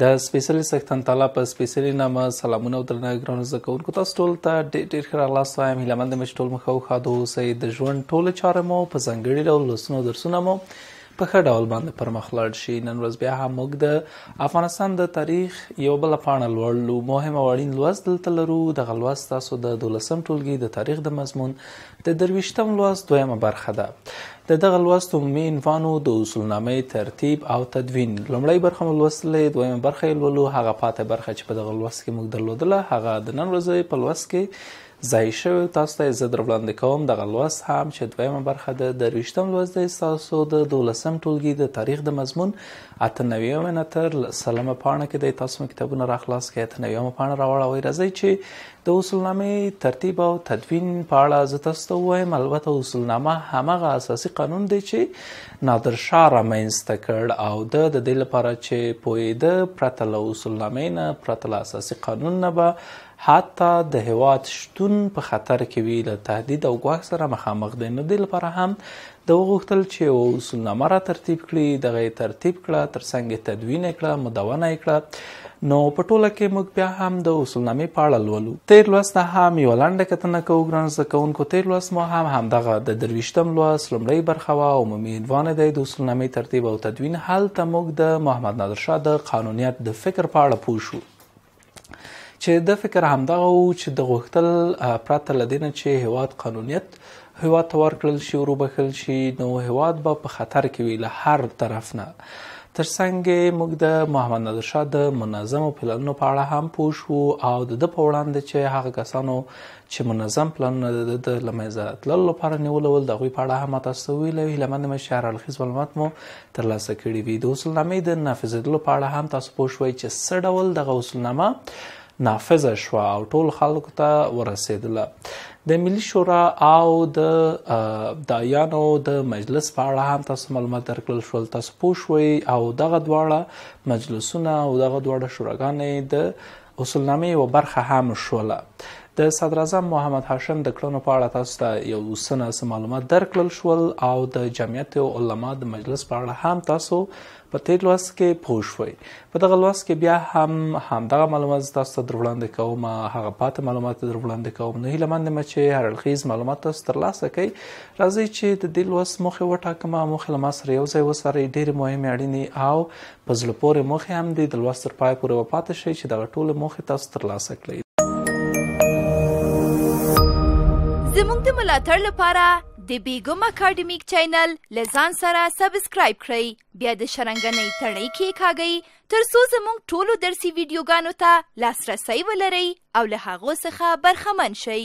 د سپیشل سختن تعالی په سپیشل نامه سلامونه او درناوی ګرانو زکونکو تاسو ټول ته ډېر ډېر ښه الله سوایم هیله مند مش ټول مخاو خادو سید ژوند ټول چاره مو په ځنګړي ډول لسونو درسونه مو په ښه ډول باندې پرمخ لاړ شي نن ورځ بیا هم موږ د افغانستان د تاریخ یو بل پاڼه لوړلو مهمه وړین لوست دلته لرو د غلوست تاسو د 12م ټولګي د تاریخ د مضمون د درويشتم لوست دویمه برخه ده د دغه لوست عمومي عنوانو د اصولنامې ترتیب او تدوین لومړی برخه مو لوستلې دویمه برخه یې لولو هغه پاتې برخه چې په دغه لوست کې موږ درلودله هغه د نن ورځې په لوست کې ځای شوی تاسو ته زه در وړاندې کوم دغه لوست هم چې دویمه برخه ده د رښتم لوست د تاسو د دولسم ټولګي د تاریخ د مضمون اته نویو نه تر سلامه پاڼه کې د تاسو کتابونه را خلاص کړئ اته نویو پاڼه راوړوي راځي چې د اصولنامې ترتیب او تدوین په اړه زه تاسو ته وایم البته اصولنامه همغه اساسي قانون دی چې نادر شاه رامنځته کړ او د دې لپاره چې پوهېده پرته له اصولنامې نه پرته له اساسي قانون نه به حتی د هواد شتون په خطر کې وی له تهدید او ګواښ سره مخامخ دي نو د لپاره هم د وغوښتل چې او اصولنامه را ترتیب کړي د غي ترتیب کړه ترڅنګ تدوین کړه مدونه کړه نو په ټوله کې موږ بیا هم د اصولنامې په اړه لولو تیر لوست هم یو لاندې کتنه کوو ګران زکونکو تیر لوست مو هم هم دغه د درویشتم لوست لومړی برخه وا عمومي عنوان دی د اصولنامې ترتیب او تدوین حالت موږ د محمد نادر شاه د قانونیت د فکر په اړه پوښو چې د فکر همدغه او چې د غوښتل پراته لدینه چې هواد قانونیت هواد تور کړل شي او بخل شي نو هواد به په خطر کې وي له هر طرف نه ترڅنګ موږ د محمد نادر شاه د منظمو پلانونو په اړه هم پوه شو او د په وړاندې چې هغه کسانو چې منظم پلانونه د لمایزه تلل لپاره نیولول د غوی په اړه هم تاسو ویلې لمن مشهر الخص معلومات مو ترلاسه کړی وي د وصولنامې د نافذیدلو په اړه هم تاسو پوه شوي چې څه ډول د وصولنامه نافذ شو او ټول خلکو ته ورسېدله د ملي شورا او د دایانو د مجلس په اړه هم تاسو معلومات درکړل شو تاسو پوښوي او دغه دواړه مجلسونه او دغه دواړه شوراګانې د اصولنامې و برخه هم شوله د صدر اعظم محمد هاشم د کړنو په اړه تاسو ته یو لوسنه معلومات درکړل شو او د جمعیت علما د مجلس په اړه هم تاسو په تیر لوس کې پوه شوي په دغه لوس کې بیا هم هم دغه معلومات تاسو ته وړاندې کوم هغه پات معلومات در وړاندې کوم نه هیله مند مې چې هر الخیز معلومات تاسو ترلاسه کړئ راځي چې د دې لوس مخه وټاکم مخه لم سره یو ځای وسره ډېر مهمه اړینه او په ځل پورې مخه هم د لوس تر پای پورې وپات شي چې دغه ټول مخه تاسو ترلاسه کړئ زموږ د ملاتړ لپاره د بیګم اکیډمیک چینل لزان سره سبسکرایب کړئ بیا د شرنګنۍ تړۍ کې کاږئ تر څو زموږ ټولو درسي ویډیوګانو ته لاسرسی ولرئ او له هغو څخه برخمن شئ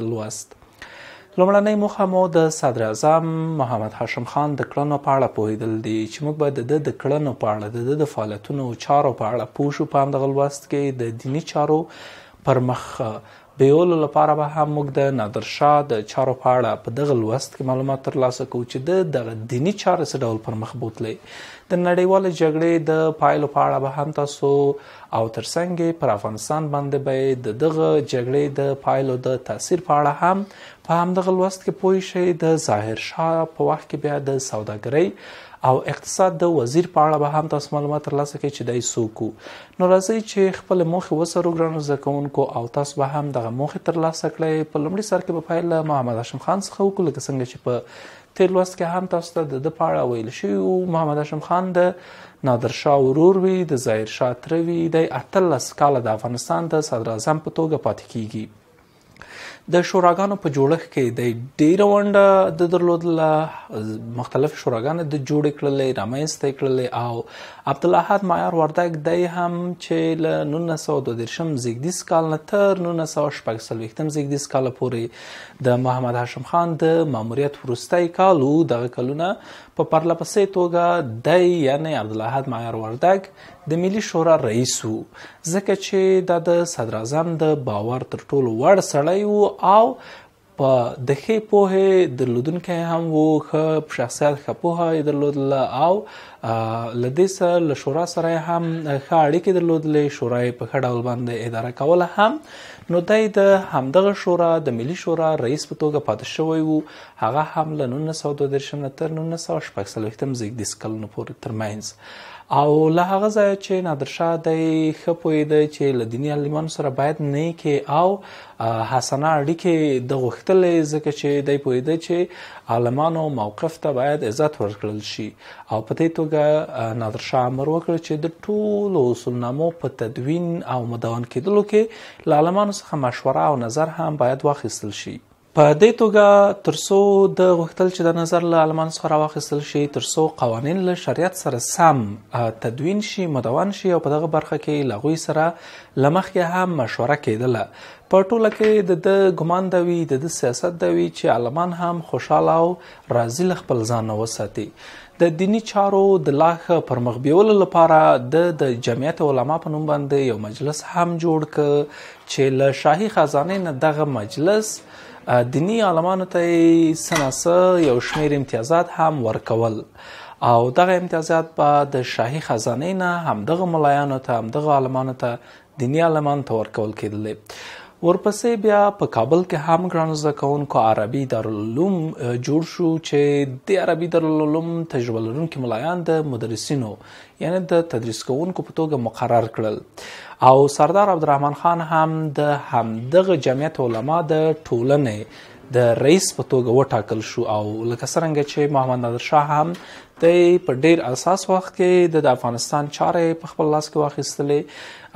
د لوست لومړنۍ موخه مو د صدر اعظم محمد هاشم خان د کړنو په اړه پوهیدل دي چې موږ به د د کړنو په اړه د د فعالیتونو چارو په اړه پوښو په همدغه لوست کې د دینی چارو پر مخ بیولو لپاره به هم موږ د نادر شاه د چارو په اړه په دغه لوست کې معلومات ترلاسه کوو چې د دغه دینی چارې سره ډول پر مخ بوتلی د نړیوال جګړې د پایلو په اړه به هم تاسو او ترڅنګ پر افغانستان باندې به د دغه جګړې د پایلو د تاثیر په اړه هم په همدغه لوست کې پوه شئ د ظاهر شاه په وخت کې بیا د سوداګرۍ او اقتصاد د وزیر په اړه به هم تاسو معلومات ترلاسه کړئ چې دای سوکو نو راځي چې خپل موخه وسره ګرانو زکونکو او تاسو به هم دغه موخه ترلاسه کړئ په لومړي سر کې په فایل محمد هاشم خان څخه وکړو لکه څنګه چې په تیر لوست کې هم تاسو ته د پاړه ویل شو محمد هاشم خان د نادر شاه ورور وی د ظاهر شاه تروی د اتلس کال د افغانستان د صدر اعظم په توګه پاتې کیږي د شوراګانو په جوړښت کې د ډیر ونډه د درلودله مختلف شوراګانو د جوړ کړلې رامنځته کړلې او عبد الاحد معیار ورداګ دای هم چې ل 1923 زیګدیس کال نه تر 1914 وختم زیګدیس کال پورې د محمد هاشم خان د ماموریت ورستای کالو دغه کلونه په پرله پسې توګه دای یعنی عبد الاحد معیار ورداګ د ملي شورا رئیس وو ځکه چې دا د صدر اعظم د باور تر ټولو وړ سړی وو او په د خې پوهې درلودونکی هم وو ښه شخصیت ښه پوهه یې درلودله او له دې سره له شورا سره هم ښه اړیکې درلودلې شورا یې په ښه ډول باندې اداره کوله هم نو دی د همدغه شورا د ملي شورا رئیس په توګه پاتې شوی وو هغه هم له 1923 تر 1946 زېږدیز کلونو پورې ترمنځ او له هغه ځای چې نادر شاه د خپوید چې لدینی عالمانو سره باید نه کې او حسنه اړیکه د غختلې ځکه چې د پوید چې عالمانو موقف ته باید عزت ورکړل شي او په دې توګه نادر شاه امر وکړ چې د ټولو اصولنامو په تدوین او مدون کېدلو کې له عالمانو څخه مشوره او نظر هم باید واخیستل شي په دې توګه ترسو د غختل چې د نظر له المان څخه راوخستل شي ترسو قوانين له شریعت سره سم تدوین شي مدون شي او په دغه برخه کې لغوي سره لمخې هم مشوره کیدله په ټوله کې د ګمان دوي د سیاست دوي چې المان هم خوشاله او راضي خپل ځان وساتي د دینی چارو د لاخ پر مخ بیول لپاره د جمعیت علما په نوم باندې یو مجلس هم جوړ ک چې له شاهي خزانه نه دغه مجلس دینی عالمانو ته سناسه یو شمیر امتیازات هم ورکول او دغه امتیازات به د شاهي خزانه نه همدغه ملایانو ته همدغه عالمانو ته دینی عالمان ته ورکول کېدل ورپسې بیا په کابل کې هم ګران زکونکو عربي دارالعلوم جوړ شو چې د عربي دارالعلوم تجربه لرونکو ملایان د مدرسینو یعنی د تدریس کوونکو په توګه مقرر کړل او سردار عبدالرحمن خان هم د همدغه جمعیت علما د ټولنې د رئیس په توګه وټاکل شو او لکه څنګه چې محمد نادر شاه هم د په ډیر اساس وخت کې د افغانستان چارې په خپل لاس کې واخیستلې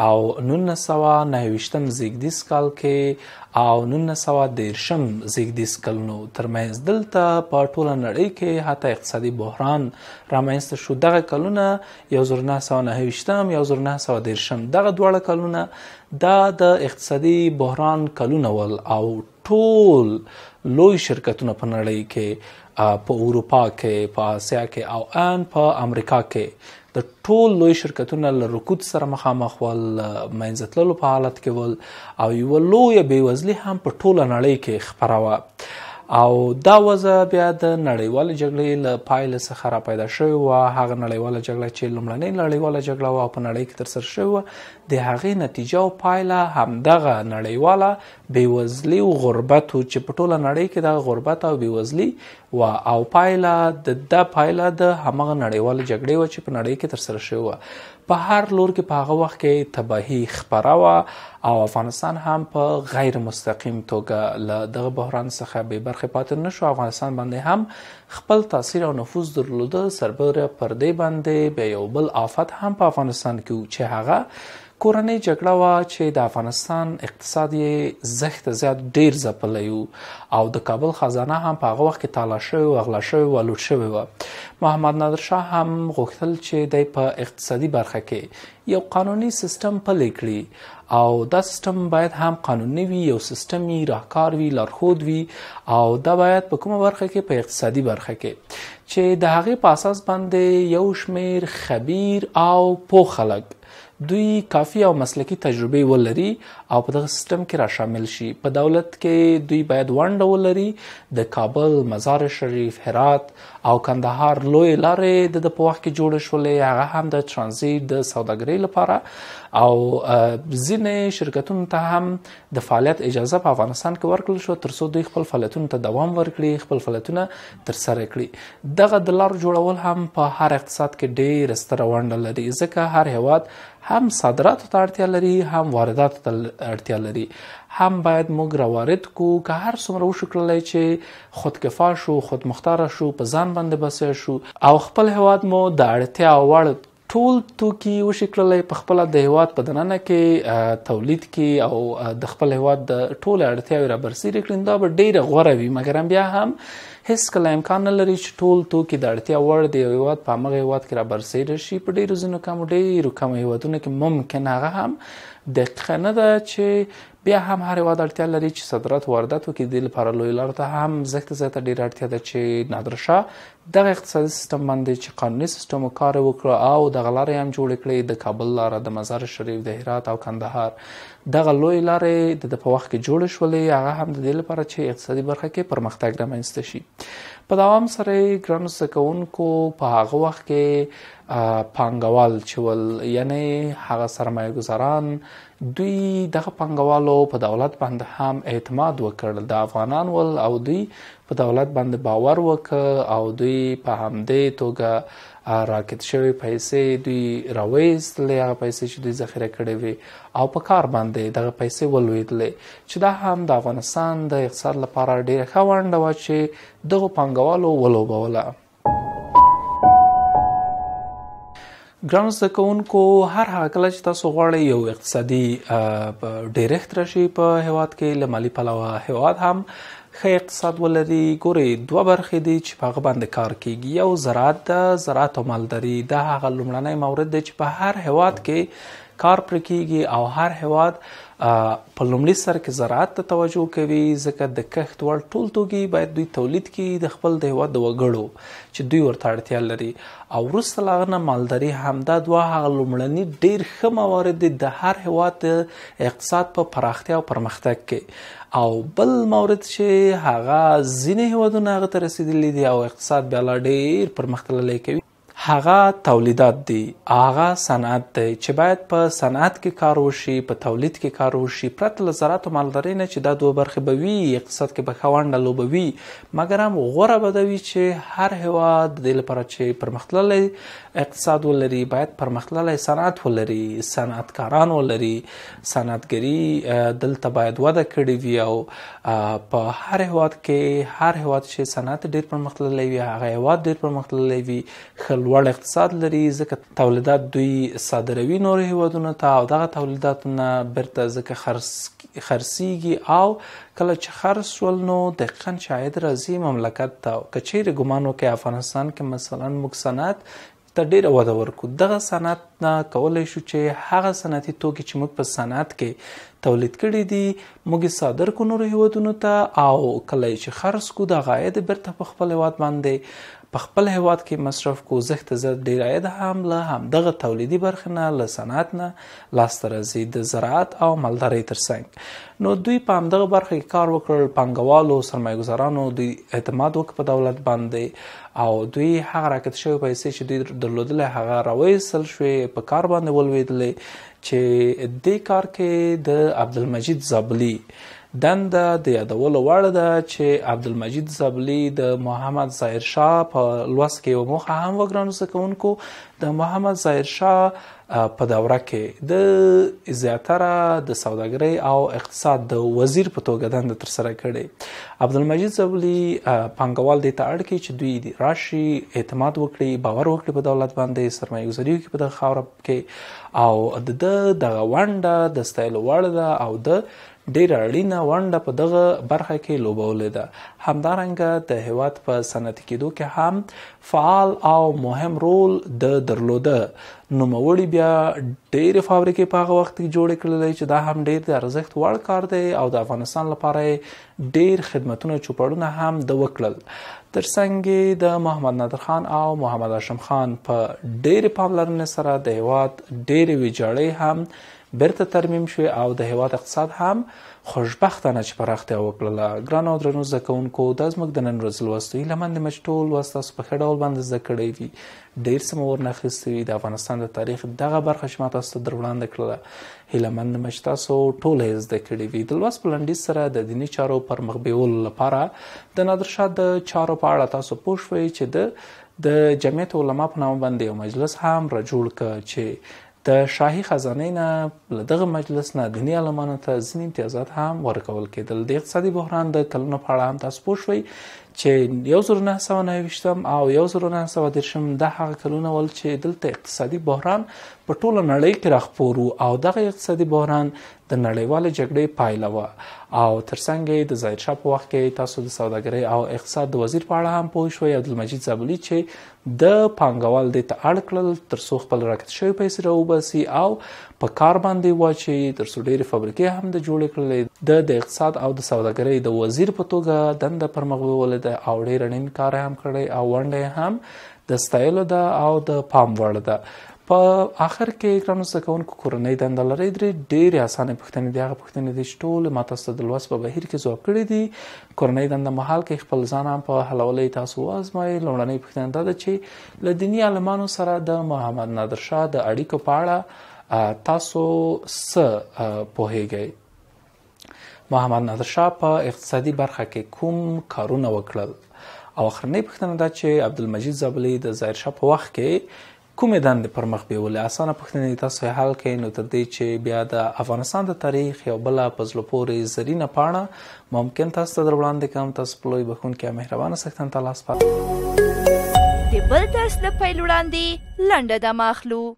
او 1990 زیګدیس کال کې او 1910 زیګدیس کلونو ترمنځ دلته په ټوله نړۍ کې حتی اقتصادي بحران رامنځته شو دغه کلونه 1990 یا 1910 دغه دواړه کلونه دا د اقتصادي بحران کلونه ول او ټول لوی شرکتونه په نړۍ کې په اروپا کې په آسیا کې او ان په امریکا کې د ټول لوی شرکتونو له رکود سره مخامخ ول مینځتلو په حالت کې ول او یو لوی بیوزلي هم په ټوله نړۍ کې خبره و او دا وزه بیا د نړیواله جګړې له پایله څخه را پیدا شوې و هغه نړیواله جګړه چې لومړنۍ نړیواله جګړه و او په نړۍ کې ترسره شوې و د هغې نتیجه او پایله همدغه نړیواله بېوزلي او غربت و چې په ټوله نړۍ کې دغه غربت او بېوزلي و او پایله د دا پایله د همغه نړیواله جګړې و چې په نړۍ کې ترسره شوې وه په هر لور کې په هغه وخت کې تباهي خبره وا او افغانستان هم په غیر مستقیم توګه له دغه بحران څخه به برخه پاتې نشو افغانستان باندې هم خپل تاثیر او نفوذ درلوده سربره پر دې باندې به یو بل آفت هم په افغانستان کې چې هغه کورنۍ جګړه وا چې د افغانستان اقتصادي زخت زیات ډیر ځپلیو او د کابل خزانه هم په هغه وخت کې تالاشوي او غلاشوي او لوټ شوی و محمد نادر شاه هم غوښتل چې د په اقتصادي برخه کې یو قانوني سیستم په لیکړي او دا سیستم باید هم قانوني وي یو سیستمي راهکار وي لارښود وي او دا باید په کومه برخه کې په اقتصادي برخه کې چې د هغه په اساس باندې یو شمیر خبير او پوه خلک دوی کافی او مسلکی تجربه ولري او په دغه سیستم کې را شامل شي په دولت کې دوی باید ونډه ولري د کابل مزار شریف هرات او کندهار لوی لارې د په وخت کې جوړ شولې هغه هم د ترانزیت د سوداګرۍ لپاره او ځینې شرکتونو ته هم د فعالیت اجازه په افغانستان کې ورکړل شو ترڅو دوی خپل فعالیتونو ته دوام ورکړي خپل فعالیتونه تر سره کړي دغه د لار جوړول هم په هر اقتصاد کې ډېر ستر ونډه لري ځکه هر هواد هم صادراتو ته اړتیا لري هم وارداتو ته اړتیا لري هم باید موږ راوارد کو که هر څومره وشکړلای چې خودکفا شو خود مختار شو په ځان باندې بس شو او خپل هواد مو د اړتیا وړ ټول توکي وشکړلې په خپل د هواد په دننه کې تولید کې او د خپل هواد د ټول اړتیاوې را برسېره کړین دا به ډیره غوره وي مګر بیا هم هیڅ کله امکان نه لري چې ټول توکي د اړتیا وړ دی هواد په مغه هواد کې را برسېره شي په ډیرو ځینو کم ډیرو کم هوادونو کې ممکن هغه هم دقیقه نه ده چې بیا هم هر واد اړتیا لري چې صدرات واردات وکړي د لپاره لوی لار ته هم زخت زته ډیر اړتیا ده چې نادرشاه دغه اقتصادي سیستم باندې چې قانوني سیستم کار وکړ او د غلارې هم جوړ کړي د کابل لار د مزار شریف د هرات او کندهار دغه لوی لارې د په وخت کې جوړ شولې هغه هم د دې لپاره چې اقتصادي برخه کې پرمختګ رامنځته شي په دوام سره ګرانو سکونکو په هغه وخت کې پانګوال چې ول یعنی هغه سرمایه ګزاران دوی دغه پانګوالو په دولت باندې هم اعتماد وکړل د افغانان ول او دوی په دولت باندې باور وکړ او دوی په همدې توګه راکټ شوی پیسې دوی راوېستلې هغه پیسې چې دوی ذخیره کړې وي او په کار باندې دغه پیسې ولوېدلې چې دا هم د افغانستان د اقتصاد لپاره ډېره ښه ونډه و چې دغه پانګوالو ولوبوله ګران زکونکو هر هغه کله چې تاسو غواړئ یو اقتصادي ډیرښت راشي په هواد کې لمالي پلاوه هواد هم خې اقتصاد ولري ګورې دوه برخې دي چې په غبند کار کوي یو زراعت د زراعت او مالداري د هغه لمړنی مورد دی چې په هر هواد کې کار پر کیږي او هر هواد په لومړي سر کې زراعت ته توجه کوي ځکه د کښت وړ ټول توګي باید دوی تولید کړي د خپل د هواد وګړو چې دوی ورته اړتیا لري او وروسته لاغنه مالداري هم دا دوه هغه لومړني ډیر ښه موارد د هر هواد اقتصاد په پراختیا او پرمختګ کې او بل مورد چې هغه ځینې هوادونه هغه ته رسیدلي دي او اقتصاد بیا لا ډیر پرمختللی کوي هغه تولیدات دي هغه صنعت دی چې باید په صنعت کې کار وشي په تولید کې کار وشي پرته له زراعت او مالدارۍ نه چې دا دوه برخې به وي اقتصاد کې به ښه ونډه لوبوي مګر هم غوره به ده وي چې هر هیواد د دې لپاره چې پرمختللی اقتصاد ولري باید پرمختللی صنعت ولري صنعتکاران ولري صنعتګري دلته باید وده کړې وي او په هر هیواد کې هر هیواد چې صنعت ډېر پرمختللی وي هغه هیواد ډېر پرمختللی وي خلک لوړ اقتصاد لري ځکه تولیدات دوی صادروي نور هیوادونو ته او دغه تولیداتونه برته ځکه خرص خرسيږي او کله چې خرص ول نو دقیقا شاید راځي مملکت ته کچیر ګمانو کې افغانستان کې مثلا موږ صنعت ته ډیره وده ورکو دغه صنعت نه کولای شو چې هغه صنعتي توکي چې موږ په صنعت کې تولید کړي دي موږ صادر کو نور هیوادونو ته او کله چې خرص کو د غاید برته په خپل هیواد باندې په خپل هیواد کې مصرف کوزښت ته زر ډیر عاید هم له هم دغه تولیدي برخه نه له صنعت نه لاسته راځي د زراعت او مالدارۍ ترڅنګ نو دوی په همدغه برخه کې کار وکړ پانګوالو سرمایه‌ګزارانو دوی اعتماد وکړ په دولت باندې او دوی هغه راکټ شوی پیسې چې دوی درلودل هغه راوېسل شوې په کار باندې ولوېدل چې د کار کې د عبدالمجید زابلی دنده د یادولو وړ ده چې عبدالمجید زبلی د محمد ظاهر شاه په لوست کې یو موخه هم وګرانو سکونکو د محمد ظاهر شاه په دوره کې د زیاتره د سوداګرۍ او اقتصاد د وزیر په توګه دنده ترسره کړې عبدالمجید زبلی پانګوال د ته اړ کې چې دوی راشي اعتماد وکړي باور وکړي په دولت باندې سرمایه گذاري وکړي په دغه خاور کې او د د غونډه د ستایل وړ ده او د ډیره اړینه ونډه په دغه برخه کې لوبولې ده همدارنګه د هیواد په صنعتي کېدو کې هم فعال او مهم رول د درلوده نوموړي بیا ډېر فابریکې په هغه وخت کې جوړ کړلې چې دا هم ډېر د ارزښت وړ کار دی او د افغانستان لپاره ډېر خدمتونه چوپړونه هم د وکړل ترڅنګ د محمد نادر خان او محمد هاشم خان په ډېر پاملرنې سره د هیواد ډېر ویجاړې هم بیرته ترمیم شوې او د هیواد اقتصاد هم خوشبختانه چې پراختیا وکړله ګران او درنو زده کوونکو دا زموږ د نن ورځ لوست هیله مند مې چې ټول لوست تاسو په ښه ډول باندې زده کړی وي ډېر څه مو ورنه اخیستي وي د افغانستان د تاریخ دغه برخه چې ما تاسو ته در وړاندې کړله هیله مند مې چې تاسو ټول یې زده کړی وي د لوست په لنډیز سره د دیني چارو پر مخ بیولو لپاره د نادر شاه د چارو په اړه تاسو پوښوي چې د د جمعیت علما په نامه باندې یو مجلس هم را جوړ ک چې د شاهي خزانه نه لدغه مجلس نه دینی علمانو ته ځین امتیازات هم ورکول کېدل د اقتصادي بحران د کلونو په اړه هم تاسو پوښوي چې 1990 او 1930 د هغه کلونه ول چې دلته اقتصادي بحران په ټوله نړۍ کې راخپور او دغه اقتصادي بحران د نړیوال جګړې پایله و او ترڅنګ د ظاهر شاه په وخت کې تاسو د سوداګرۍ او اقتصاد د وزیر په اړه هم پوه شوي عبدالمجید زابلی چې د پانګوال د تاړ کړل تر څو خپل راکټ شوی پیسې راوباسي او په کار باندې واچي تر څو ډېری فابریکې هم د جوړې کړلې د د اقتصاد او د سوداګرۍ د وزیر په توګه دنده پرمخ وړلې ده او ډېر نن کار هم کړی او ونډه هم د ستایلو ده او د پام وړ ده په اخر کې ګرانو سکونکو کورنۍ دند لري درې ډېرې اسانه پوښتنې دي هغه پوښتنې دي چې ټول ماته ستاسو د لوس په بهیر کې ځواب کړی دي کورنۍ دند محل کې خپل ځان هم په حلولې تاسو وازمای لومړنۍ پوښتنه ده چې له دینی عالمانو سره د محمد نادر شاه د اړیکو په اړه تاسو س پوهیږئ محمد نادر شاه په اقتصادي برخه کې کوم کارونه وکړل او اخرنۍ پوښتنه دا چې عبدالمجید زابلی د ظاهر شاه په وخت کې کومې دندې پر مخ بیولې اسانه پښتنې تاسو حل کړئ نو تر دې چې بیا د افغانستان د تاریخ یو بل پزلو پورې زرینه پاڼه ممکن تاسو ته در وړاندې کوم تاسو په لوی بخون کې مهربانه سختن تلاش پات د بل درس د پیل وړاندې لنډه د ماخلو